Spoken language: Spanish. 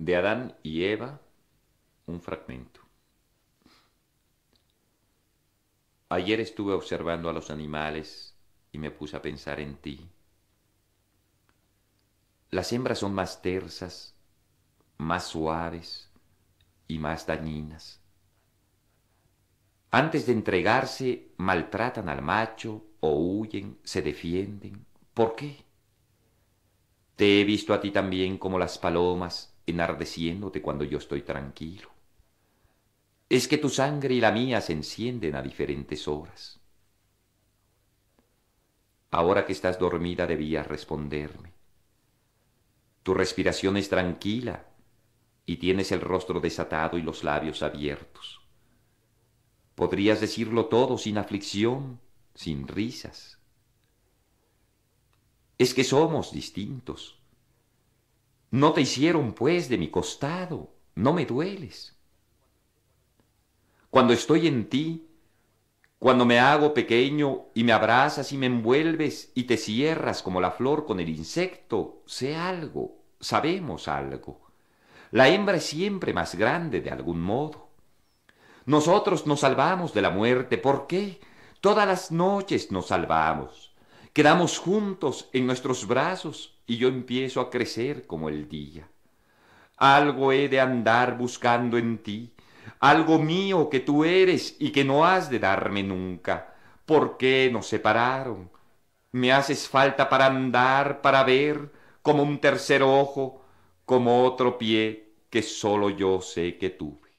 De Adán y Eva, un fragmento. Ayer estuve observando a los animales y me puse a pensar en ti. Las hembras son más tersas, más suaves y más dañinas. Antes de entregarse, maltratan al macho o huyen, se defienden. ¿Por qué? Te he visto a ti también como las palomas enardeciéndote cuando yo estoy tranquilo. Es que tu sangre y la mía se encienden a diferentes horas. Ahora que estás dormida debías responderme. Tu respiración es tranquila y tienes el rostro desatado y los labios abiertos. Podrías decirlo todo sin aflicción, sin risas es que somos distintos. No te hicieron pues de mi costado, no me dueles. Cuando estoy en ti, cuando me hago pequeño y me abrazas y me envuelves y te cierras como la flor con el insecto, sé algo, sabemos algo. La hembra es siempre más grande de algún modo. Nosotros nos salvamos de la muerte, ¿por qué? Todas las noches nos salvamos. Quedamos juntos en nuestros brazos y yo empiezo a crecer como el día. Algo he de andar buscando en ti, algo mío que tú eres y que no has de darme nunca. ¿Por qué nos separaron? Me haces falta para andar, para ver, como un tercer ojo, como otro pie que solo yo sé que tuve.